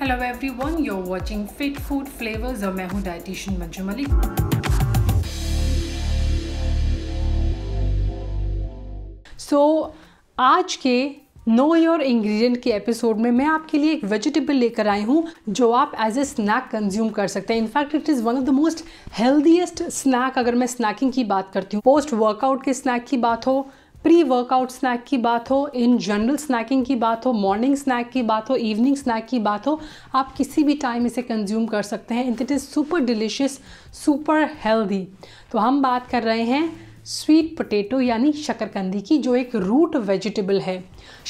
hello everyone you are watching fit food flavours और मैं हूं डाइटिशियन मंजू मलिक सो आज के नो योर इंग्रेडिएंट के एपिसोड में मैं आपके लिए एक वेजिटेबल लेकर आई हूँ जो आप एज ए स्नैक कंज्यूम कर सकते हैं in fact it is one of the most healthiest snack अगर मैं स्नैकिंग की बात करती हूँ पोस्ट वर्कआउट के स्नैक की बात हो प्री वर्कआउट स्नैक की बात हो इन जनरल स्नैकिंग की बात हो मॉर्निंग स्नैक की बात हो इवनिंग स्नैक की बात हो आप किसी भी टाइम इसे कंज्यूम कर सकते हैं it is super delicious super healthy तो हम बात कर रहे हैं स्वीट पोटैटो यानी शकरकंदी की जो एक रूट वेजिटेबल है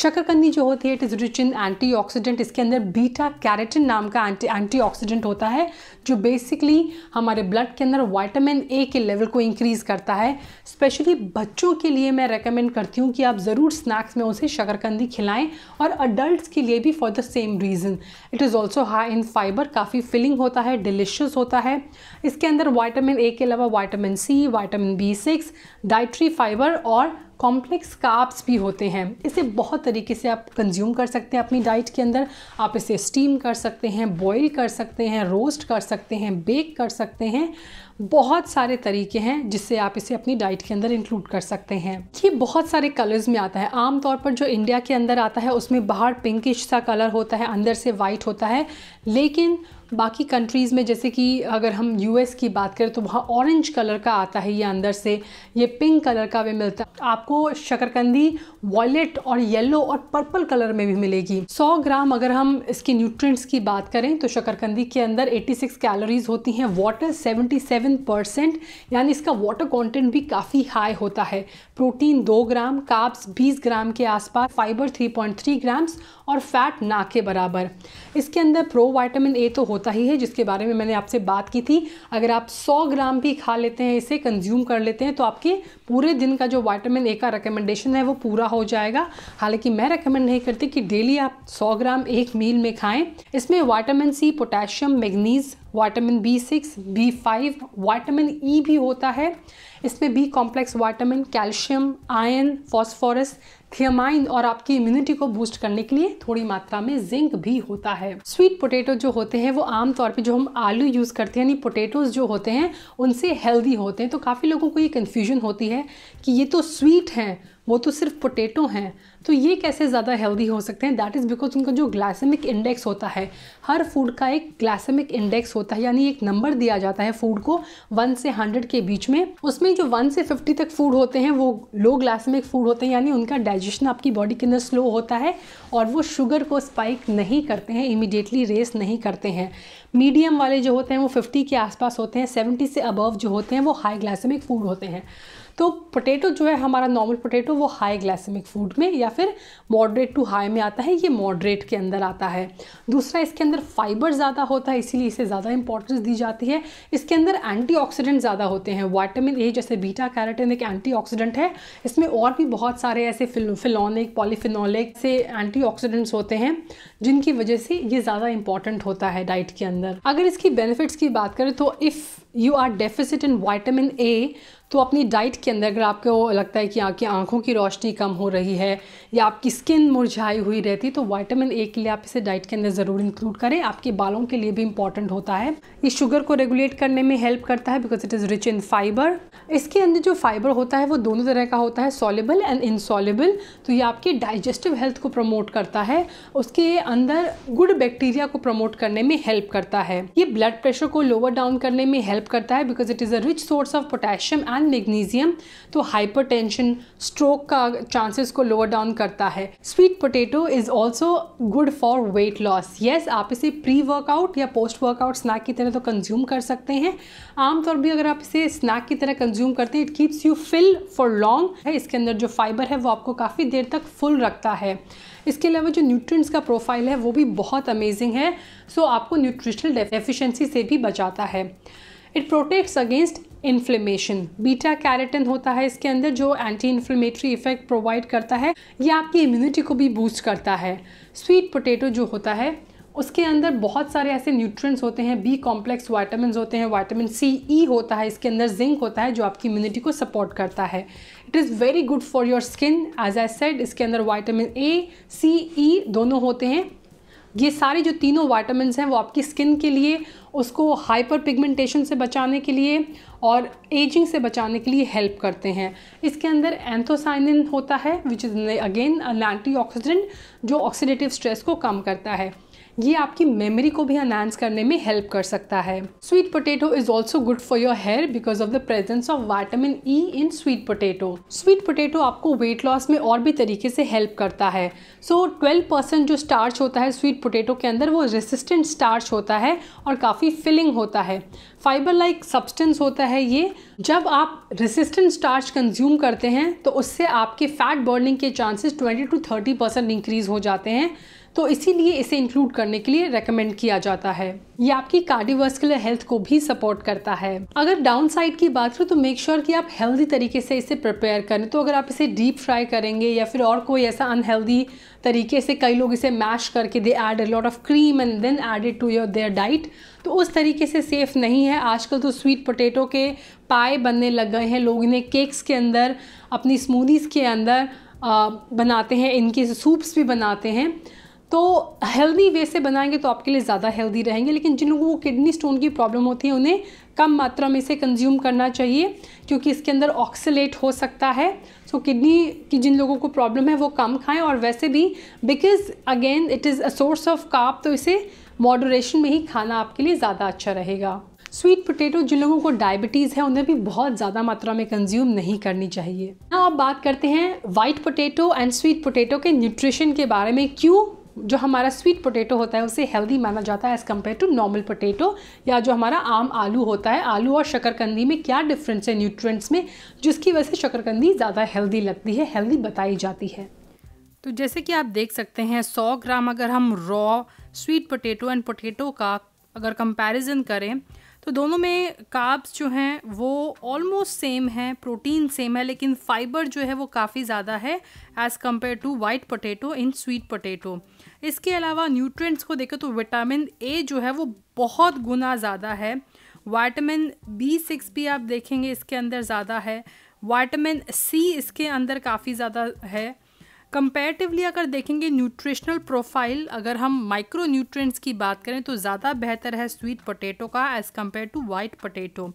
शक्करकंदी जो होती है it is rich in antioxidant इसके अंदर बीटा कैरेटिन नाम का एंटी एंटीऑक्सीडेंट होता है जो बेसिकली हमारे ब्लड के अंदर वाइटामिन ए के लेवल को इंक्रीज़ करता है स्पेशली बच्चों के लिए मैं रेकमेंड करती हूँ कि आप ज़रूर स्नैक्स में उसे शक्करकंदी खिलाएं और अडल्ट के लिए भी for the same reason it is also high in fibre काफ़ी फिलिंग होता है डिलिशियस होता है इसके अंदर वाइटामिन ए के अलावा vitamin C vitamin B six dietary fibre और कॉम्प्लेक्स काप्स भी होते हैं इसे बहुत तरीके से आप कंज्यूम कर सकते हैं अपनी डाइट के अंदर आप इसे स्टीम कर सकते हैं बॉईल कर सकते हैं रोस्ट कर सकते हैं बेक कर सकते हैं बहुत सारे तरीके हैं जिससे आप इसे अपनी डाइट के अंदर इंक्लूड कर सकते हैं ये बहुत सारे कलर्स में आता है आमतौर पर जो इंडिया के अंदर आता है उसमें बाहर पिंकिश सा कलर होता है अंदर से वाइट होता है लेकिन बाकी कंट्रीज़ में जैसे कि अगर हम यूएस की बात करें तो वहाँ ऑरेंज कलर का आता है ये अंदर से ये पिंक कलर का भी मिलता है आपको शकरकंदी वॉयलेट और येलो और पर्पल कलर में भी मिलेगी 100 ग्राम अगर हम इसके न्यूट्रिएंट्स की बात करें तो शकरकंदी के अंदर 86 कैलोरीज होती हैं वाटर 77 परसेंट यानी इसका वाटर कॉन्टेंट भी काफ़ी हाई होता है प्रोटीन दो ग्राम काप्स बीस ग्राम के आसपास फाइबर थ्री ग्राम्स और फैट ना के बराबर इसके अंदर प्रो वाइटामिन ए तो हो होता ही है जिसके बारे में मैंने आपसे बात की थी अगर आप 100 ग्राम भी खा लेते हैं इसे कंज्यूम कर लेते हैं तो आपके पूरे दिन का जो वाइटामिन ए का रिकमेंडेशन है वो पूरा हो जाएगा हालांकि मैं रिकमेंड नहीं करती कि डेली आप सौ ग्राम एक मील में खाएं इसमें vitamin C potassium manganese vitamin B six B five vitamin E भी होता है इसमें B complex vitamin calcium iron phosphorus thiamine और आपकी इम्यूनिटी को बूस्ट करने के लिए थोड़ी मात्रा में जिंक भी होता है स्वीट पोटैटो जो होते हैं वो आमतौर पे जो हम आलू यूज़ करते हैं यानी पोटैटोज जो होते हैं उनसे हेल्दी होते हैं तो काफ़ी लोगों को ये कन्फ्यूजन होती है कि ये तो स्वीट हैं वो तो सिर्फ पोटैटो हैं तो ये कैसे ज़्यादा हेल्दी हो सकते हैं दैट इज़ बिकॉज उनका जो ग्लासेमिक इंडेक्स होता है हर फूड का एक ग्लासेमिक इंडेक्स होता है यानी एक नंबर दिया जाता है फूड को वन से हंड्रेड के बीच में उसमें जो वन से फिफ्टी तक फूड होते हैं वो लो ग्लासेमिक फूड होते हैं यानी उनका डाइजेशन आपकी बॉडी के अंदर स्लो होता है और वो शुगर को स्पाइक नहीं करते हैं इमिडिएटली रेस नहीं करते हैं मीडियम वाले जो होते हैं वो फिफ्टी के आसपास होते हैं सेवेंटी से अबव जो होते हैं वो हाई ग्लासेमिक फूड होते हैं तो पोटैटो जो है हमारा नॉर्मल पोटैटो वो हाई ग्लासेमिक फूड में या फिर मॉडरेट टू हाई में आता है ये मॉडरेट के अंदर आता है दूसरा इसके अंदर फाइबर ज़्यादा होता है इसीलिए इसे ज़्यादा इंपॉर्टेंस दी जाती है इसके अंदर एंटी ज़्यादा होते हैं वाइटामिन ए जैसे बीटा कैरेटिन एक एंटी है इसमें और भी बहुत सारे ऐसे फिलोनिक पॉलीफिनोलिक से एंटी होते हैं जिनकी वजह से ये ज़्यादा इंपॉर्टेंट होता है डाइट के अंदर अगर इसकी बेनिफिट्स की बात करें तो if you are deficit in vitamin A तो अपनी डाइट के अंदर अगर आपको लगता है कि आपकी आंखों की रोशनी कम हो रही है या आपकी स्किन मुरझाई हुई रहती है तो वाइटामिन ए के लिए आप इसे डाइट के अंदर ज़रूर इंक्लूड करें आपके बालों के लिए भी इंपॉर्टेंट होता है ये शुगर को रेगुलेट करने में हेल्प करता है because it is rich in fibre इसके अंदर जो फाइबर होता है वो दोनों तरह का होता है सॉलेबल एंड इनसॉलेबल तो ये आपकी डाइजेस्टिव हेल्थ को प्रमोट करता है उसके अंदर गुड बैक्टीरिया को प्रमोट करने में हेल्प करता है ये ब्लड प्रेशर को लोअर डाउन करने में हेल्प हेल्प करता है because it is a rich source of potassium and magnesium तो टेंशन स्ट्रोक का चांसेस को लोअर डाउन करता है sweet potato is also good for weight loss yes आप इसे प्री वर्कआउट या पोस्ट वर्कआउट स्नैक की तरह तो कंज्यूम कर सकते हैं आमतौर भी अगर आप इसे स्नैक की तरह कंज्यूम करते हैं it keeps you fill for long है इसके अंदर जो फाइबर है वो आपको काफ़ी देर तक फुल रखता है इसके अलावा जो न्यूट्रिएंट्स का प्रोफाइल है वो भी बहुत अमेजिंग है सो so, आपको न्यूट्रिशनल डेफिशिएंसी से भी बचाता है it protects against inflammation beta carotene होता है इसके अंदर जो एंटी इन्फ्लेमेटरी इफेक्ट प्रोवाइड करता है ये आपकी इम्यूनिटी को भी बूस्ट करता है स्वीट पोटैटो जो होता है उसके अंदर बहुत सारे ऐसे न्यूट्रिएंट्स होते हैं बी कॉम्प्लेक्स वाइटामिन होते हैं वाइटामिन सी ई होता है इसके अंदर जिंक होता है जो आपकी इम्यूनिटी को सपोर्ट करता है it is very good for your skin as I said इसके अंदर वाइटामिन ए सी ई दोनों होते हैं ये सारे जो तीनों वाइटामिन हैं वो आपकी स्किन के लिए उसको हाइपर पिगमेंटेशन से बचाने के लिए और एजिंग से बचाने के लिए हेल्प करते हैं इसके अंदर एंथोसाइनिन होता है which is again an anti जो ऑक्सीडेटिव स्ट्रेस को कम करता है ये आपकी मेमोरी को भी एनहांस करने में हेल्प कर सकता है sweet potato is also good for your hair because of the presence of vitamin E in sweet potato sweet potato आपको वेट लॉस में और भी तरीके से हेल्प करता है सो ट्वेल्व परसेंट जो स्टार्च होता है स्वीट पोटेटो के अंदर वो रेसिस्टेंट स्टार्च होता है और काफ़ी फिलिंग होता है फाइबर लाइक सब्सटेंस होता है ये जब आप रेसिस्टेंट स्टार्च कंज्यूम करते हैं तो उससे आपके फैट बर्निंग के चांसेस 20 टू 30 परसेंट इंक्रीज हो जाते हैं तो इसीलिए इसे इंक्लूड करने के लिए रेकमेंड किया जाता है ये आपकी कार्डियोवास्कुलर हेल्थ को भी सपोर्ट करता है अगर डाउन साइड की बात करूँ तो मेक श्योर sure कि आप हेल्दी तरीके से इसे प्रिपेयर करें तो अगर आप इसे डीप फ्राई करेंगे या फिर और कोई ऐसा अनहेल्दी तरीके से कई लोग इसे मैश करके they add a lot of cream and then added to your their diet तो उस तरीके से सेफ़ नहीं है आजकल तो स्वीट पोटैटो के पाए बनने लग गए हैं लोग इन्हें केक्स के अंदर अपनी स्मूदीज़ के अंदर आ, बनाते हैं इनके सूप्स भी बनाते हैं तो हेल्दी वे से बनाएंगे तो आपके लिए ज़्यादा हेल्दी रहेंगे लेकिन जिन लोगों को किडनी स्टोन की प्रॉब्लम होती है उन्हें कम मात्रा में इसे कंज्यूम करना चाहिए क्योंकि इसके अंदर ऑक्सीलेट हो सकता है सो so, किडनी की जिन लोगों को प्रॉब्लम है वो कम खाएं और वैसे भी because again it is a source of carbs तो इसे मॉडोरेशन में ही खाना आपके लिए ज़्यादा अच्छा रहेगा स्वीट पोटैटो जिन लोगों को डायबिटीज़ है उन्हें भी बहुत ज़्यादा मात्रा में कंज्यूम नहीं करनी चाहिए अब बात करते हैं white potato and sweet potato के न्यूट्रिशन के बारे में क्यों जो हमारा स्वीट पोटैटो होता है उसे हेल्दी माना जाता है as compared to normal potato या जो हमारा आम आलू होता है आलू और शक्करकंदी में क्या डिफरेंस है न्यूट्रिएंट्स में जिसकी वजह से शक्करकंदी ज़्यादा हेल्दी लगती है हेल्दी बताई जाती है तो जैसे कि आप देख सकते हैं 100 ग्राम अगर हम raw sweet potato and potato का अगर कंपैरिजन करें तो दोनों में काब्स जो हैं वो ऑलमोस्ट सेम हैं प्रोटीन सेम है लेकिन फाइबर जो है वो काफ़ी ज़्यादा है as compared to white potato in sweet potato इसके अलावा न्यूट्रिएंट्स को देखें तो विटामिन ए जो है वो बहुत गुना ज़्यादा है वाइटामिन बी सिक्स भी आप देखेंगे इसके अंदर ज़्यादा है वाइटामिन सी इसके अंदर काफ़ी ज़्यादा है कंपेरेटिवली अगर देखेंगे न्यूट्रिशनल प्रोफाइल अगर हम माइक्रो न्यूट्रिएंट्स की बात करें तो ज़्यादा बेहतर है स्वीट पोटैटो का as compared to white potato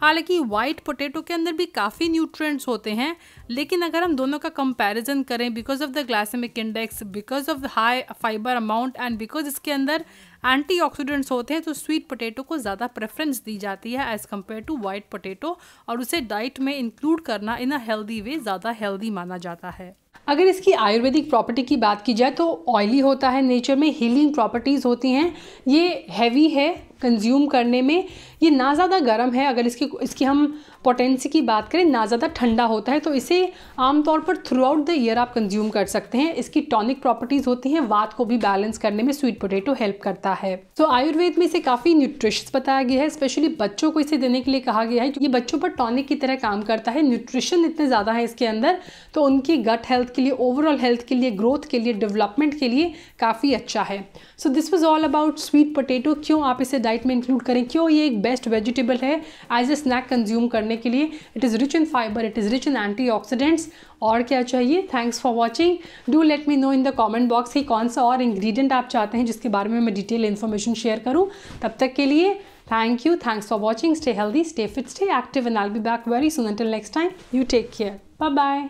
हालांकि वाइट पोटैटो के अंदर भी काफ़ी न्यूट्रिएंट्स होते हैं लेकिन अगर हम दोनों का कंपैरिजन करें because of the glycemic index because of the high fibre amount and because इसके अंदर एंटीऑक्सीडेंट्स होते हैं तो स्वीट पोटैटो को ज़्यादा प्रेफरेंस दी जाती है as compared to white potato और उसे डाइट में इंक्लूड करना इन अ हेल्दी वे ज़्यादा हेल्दी माना जाता है अगर इसकी आयुर्वेदिक प्रॉपर्टी की बात की जाए तो ऑयली होता है नेचर में हीलिंग प्रॉपर्टीज़ होती हैं ये हैवी है कंज्यूम करने में ये ना ज़्यादा गर्म है अगर इसकी इसकी हम पोटेंसी की बात करें ना ज़्यादा ठंडा होता है तो इसे आमतौर पर थ्रू आउट द ईयर आप कंज्यूम कर सकते हैं इसकी टॉनिक प्रॉपर्टीज़ होती हैं वात को भी बैलेंस करने में स्वीट पोटैटो हेल्प करता है तो so, आयुर्वेद में इसे काफ़ी न्यूट्रिश बताया गया है स्पेशली बच्चों को इसे देने के लिए कहा गया है ये बच्चों पर टॉनिक की तरह काम करता है न्यूट्रिशन इतने ज़्यादा है इसके अंदर तो उनकी गट हेल्थ के लिए ओवरऑल हेल्थ के लिए ग्रोथ के लिए डेवलपमेंट के लिए काफ़ी अच्छा है so this was all about sweet potato क्यों आप इसे डाइट डाइट में इंक्लूड करें क्यों ये एक बेस्ट वेजिटेबल है एज ए स्नैक कंज्यूम करने के लिए it is rich in fibre it is rich in antioxidants और क्या चाहिए thanks for watching do let me know in the comment box कि कौन सा और इंग्रीडियंट आप चाहते हैं जिसके बारे में मैं डिटेल इन्फॉर्मेशन शेयर करूँ तब तक के लिए thank you thanks for watching stay healthy stay fit stay active and I'll be back very soon until next time you take care bye bye